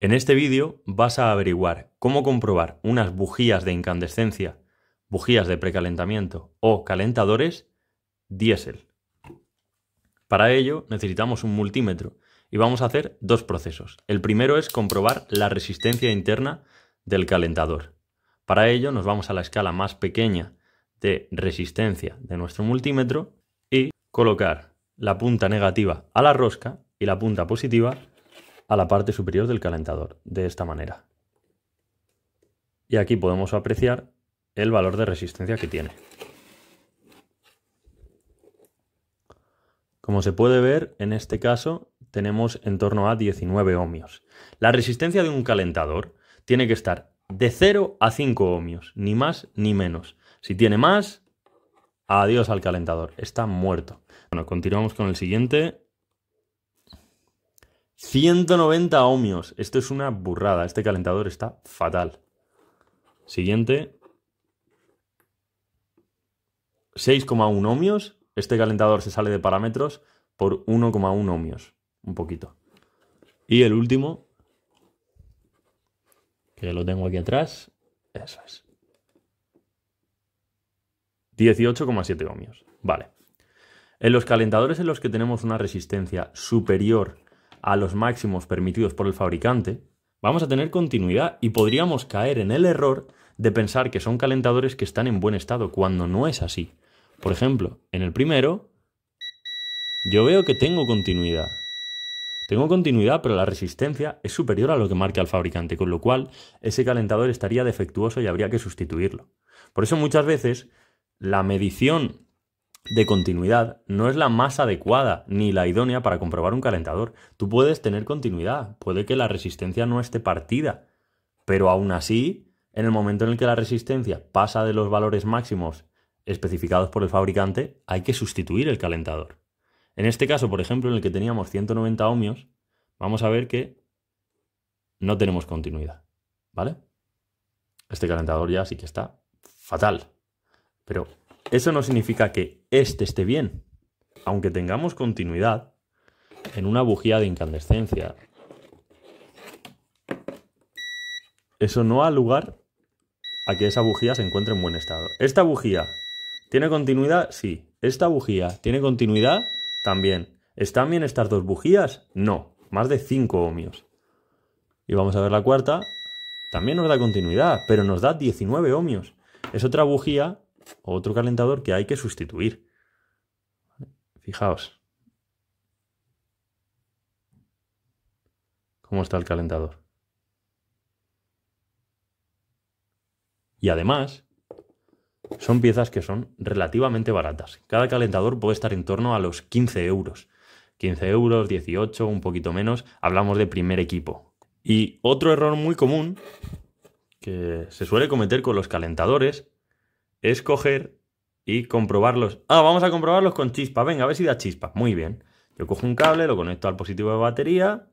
En este vídeo vas a averiguar cómo comprobar unas bujías de incandescencia, bujías de precalentamiento o calentadores diésel. Para ello necesitamos un multímetro y vamos a hacer dos procesos. El primero es comprobar la resistencia interna del calentador. Para ello nos vamos a la escala más pequeña de resistencia de nuestro multímetro y colocar la punta negativa a la rosca y la punta positiva a la parte superior del calentador, de esta manera. Y aquí podemos apreciar el valor de resistencia que tiene. Como se puede ver, en este caso tenemos en torno a 19 ohmios. La resistencia de un calentador tiene que estar de 0 a 5 ohmios, ni más ni menos. Si tiene más, adiós al calentador, está muerto. Bueno, continuamos con el siguiente. 190 ohmios. Esto es una burrada. Este calentador está fatal. Siguiente. 6,1 ohmios. Este calentador se sale de parámetros por 1,1 ohmios. Un poquito. Y el último, que lo tengo aquí atrás, eso es. 18,7 ohmios. Vale. En los calentadores en los que tenemos una resistencia superior a los máximos permitidos por el fabricante, vamos a tener continuidad y podríamos caer en el error de pensar que son calentadores que están en buen estado, cuando no es así. Por ejemplo, en el primero, yo veo que tengo continuidad. Tengo continuidad, pero la resistencia es superior a lo que marca el fabricante, con lo cual ese calentador estaría defectuoso y habría que sustituirlo. Por eso muchas veces la medición de continuidad no es la más adecuada ni la idónea para comprobar un calentador. Tú puedes tener continuidad, puede que la resistencia no esté partida, pero aún así, en el momento en el que la resistencia pasa de los valores máximos especificados por el fabricante, hay que sustituir el calentador. En este caso, por ejemplo, en el que teníamos 190 ohmios, vamos a ver que no tenemos continuidad, ¿vale? Este calentador ya sí que está fatal, pero eso no significa que este esté bien. Aunque tengamos continuidad en una bujía de incandescencia, eso no da lugar a que esa bujía se encuentre en buen estado. ¿Esta bujía tiene continuidad? Sí. ¿Esta bujía tiene continuidad? También. ¿Están bien estas dos bujías? No. Más de 5 ohmios. Y vamos a ver la cuarta. También nos da continuidad, pero nos da 19 ohmios. Es otra bujía otro calentador que hay que sustituir. Fijaos. ¿Cómo está el calentador? Y además, son piezas que son relativamente baratas. Cada calentador puede estar en torno a los 15 euros. 15 euros, 18, un poquito menos. Hablamos de primer equipo. Y otro error muy común que se suele cometer con los calentadores es coger y comprobarlos. Ah, vamos a comprobarlos con chispa. Venga, a ver si da chispa. Muy bien. Yo cojo un cable, lo conecto al positivo de batería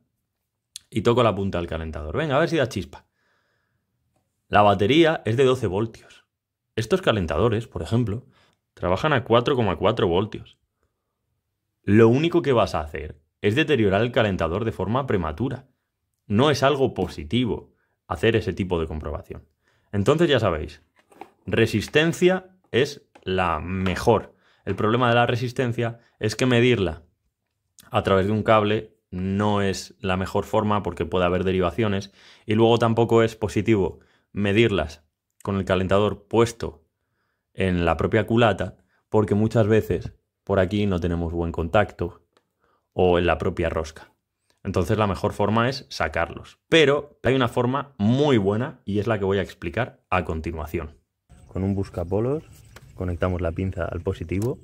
y toco la punta del calentador. Venga, a ver si da chispa. La batería es de 12 voltios. Estos calentadores, por ejemplo, trabajan a 4,4 voltios. Lo único que vas a hacer es deteriorar el calentador de forma prematura. No es algo positivo hacer ese tipo de comprobación. Entonces ya sabéis, Resistencia es la mejor. El problema de la resistencia es que medirla a través de un cable no es la mejor forma porque puede haber derivaciones y luego tampoco es positivo medirlas con el calentador puesto en la propia culata porque muchas veces por aquí no tenemos buen contacto o en la propia rosca. Entonces la mejor forma es sacarlos. Pero hay una forma muy buena y es la que voy a explicar a continuación con un buscapolos, conectamos la pinza al positivo,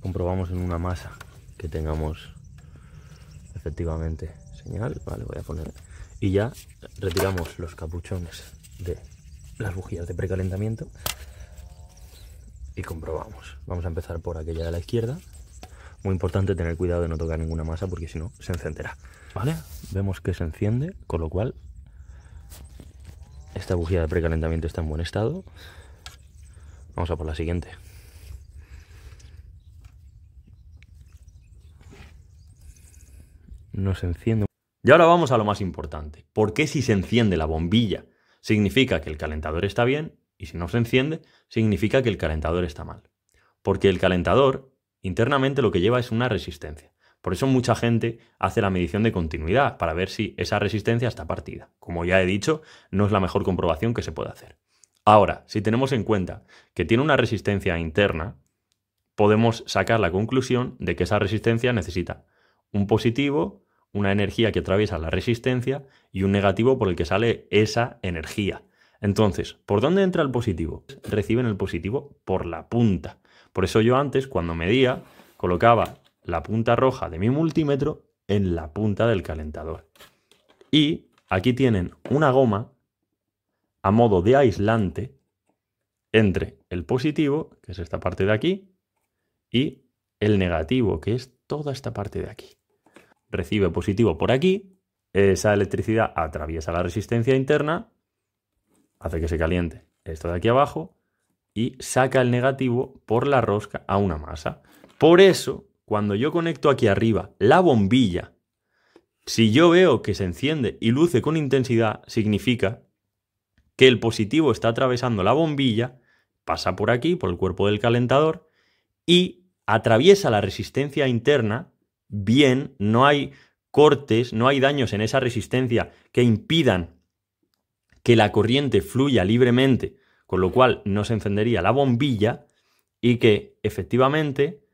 comprobamos en una masa que tengamos efectivamente señal, vale, voy a poner, y ya retiramos los capuchones de las bujías de precalentamiento y comprobamos. Vamos a empezar por aquella de la izquierda. Muy importante tener cuidado de no tocar ninguna masa porque si no se encenderá. ¿Vale? Vemos que se enciende, con lo cual esta bujía de precalentamiento está en buen estado. Vamos a por la siguiente. No se enciende. Y ahora vamos a lo más importante. ¿Por qué si se enciende la bombilla significa que el calentador está bien y si no se enciende significa que el calentador está mal? Porque el calentador internamente lo que lleva es una resistencia. Por eso mucha gente hace la medición de continuidad para ver si esa resistencia está partida. Como ya he dicho, no es la mejor comprobación que se puede hacer. Ahora, si tenemos en cuenta que tiene una resistencia interna, podemos sacar la conclusión de que esa resistencia necesita un positivo, una energía que atraviesa la resistencia y un negativo por el que sale esa energía. Entonces, ¿por dónde entra el positivo? Reciben el positivo por la punta. Por eso yo antes, cuando medía, colocaba la punta roja de mi multímetro en la punta del calentador. Y aquí tienen una goma a modo de aislante entre el positivo, que es esta parte de aquí, y el negativo, que es toda esta parte de aquí. Recibe positivo por aquí, esa electricidad atraviesa la resistencia interna, hace que se caliente esto de aquí abajo y saca el negativo por la rosca a una masa. Por eso cuando yo conecto aquí arriba la bombilla, si yo veo que se enciende y luce con intensidad, significa que el positivo está atravesando la bombilla, pasa por aquí, por el cuerpo del calentador, y atraviesa la resistencia interna bien, no hay cortes, no hay daños en esa resistencia que impidan que la corriente fluya libremente, con lo cual no se encendería la bombilla y que efectivamente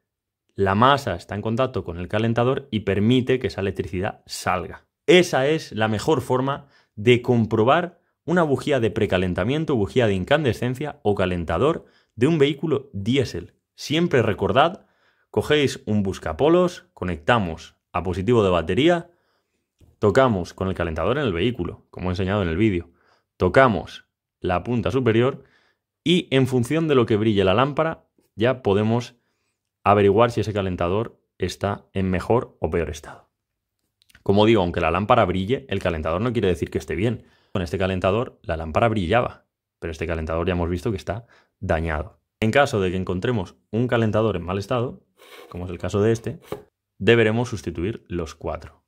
la masa está en contacto con el calentador y permite que esa electricidad salga. Esa es la mejor forma de comprobar una bujía de precalentamiento, bujía de incandescencia o calentador de un vehículo diésel. Siempre recordad, cogéis un buscapolos, conectamos a positivo de batería, tocamos con el calentador en el vehículo, como he enseñado en el vídeo, tocamos la punta superior y en función de lo que brille la lámpara ya podemos averiguar si ese calentador está en mejor o peor estado. Como digo, aunque la lámpara brille, el calentador no quiere decir que esté bien. Con este calentador la lámpara brillaba, pero este calentador ya hemos visto que está dañado. En caso de que encontremos un calentador en mal estado, como es el caso de este, deberemos sustituir los cuatro.